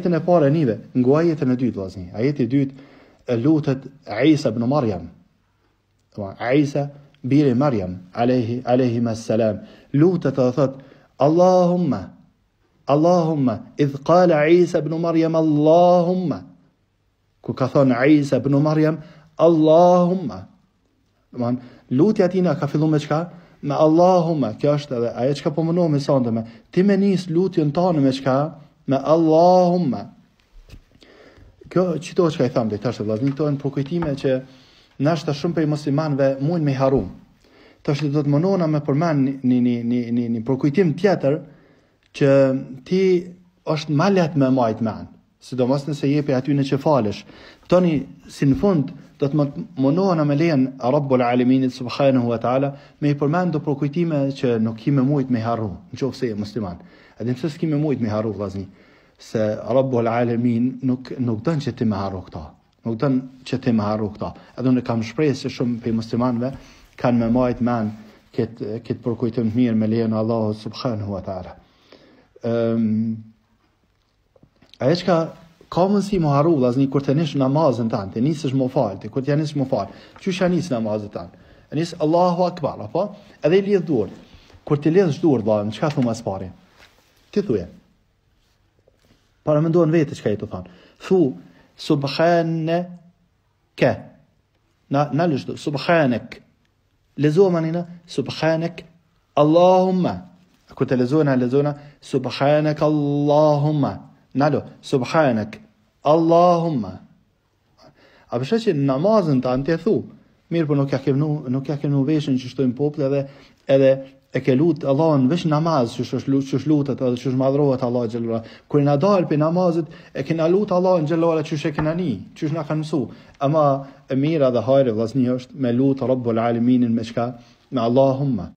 Ajetën e parë nive, nga ajeti i dytë vllazni. Ajeti i dytë lutet Isa ibn Maryam. Do të thotë Isa bir Maryam alayhi alayhi salam lutet dhe thot Allahumma Allahumma idh qala Isa ibn Maryam Allahumma ku ka thon Isa ibn Maryam Allahumma do lutja tina ka fillu me çka me Allahumma kjo është edhe aje çka po mënuam me sonte me ti më nis lutjen tonë me çka me Allahumma. Kjo qito që ka i thamë dhe i tashtë të vlazni, këto e në përkujtime që nështë shumë për i muslimanve mujnë me harum. Tashtë do të mënona me përmen një, një, një, një, një përkujtim tjetër që ti është malet me majtë men, sidomos nëse jepi aty në që falesh. Toni, si në fundë, do të mundohen me lejen Rabbo la Alamin subhanahu hua ta'ala me i përmendu për kujtime që nuk kimë mujt me harru, në je se e musliman. Edhe nëse s'ki s'kimë mujt me harru, vazni, se Rabbo Alamin nuk, nuk dënë që ti me harru këta. Nuk dënë që ti me harru këta. Edhe unë kam shpresë se shumë për muslimanve kanë me majt men këtë kët për kujtim të mirë me lejen Allah subhanahu hua ta'ala. Um, ehm, Aja që ka ka mësi më harru, vlasni, kur të nishë namazën tan, të nisësh më falë, të kur të janisë më falë, që shë nis namazën tan. Nis Allahu Akbar, apo? Edhe i lidh dhurë. Kur të lidhë dhurë, dhe, çka thon thumë asë pari? Ti thuje. Para më ndonë vetë, çka i të thanë. Thu, subhenë ke. Na, na lëshdo, subhenëk. Lezohë manina, subhenëk, Allahumma. Kur të lezohëna, lezohëna, subhenëk, Allahumma. Allahumma. Nalo, subhanak, Allahumma. A përshë që namazën të anë të thu, mirë për po nuk ja kemnu, nuk ja kemnu veshën që shtojnë poplë edhe, edhe e ke lutë Allahën vesh namaz që sh lutët edhe që shush madhrohet Allah gjellora. Kërë në dalë për namazët e kena lutë Allahën gjellora që shë kena ni, që shë në kanë mësu. Ama e mira dhe hajrë vlasni është me lutë Rabbul Aliminin me shka, me Allahumma.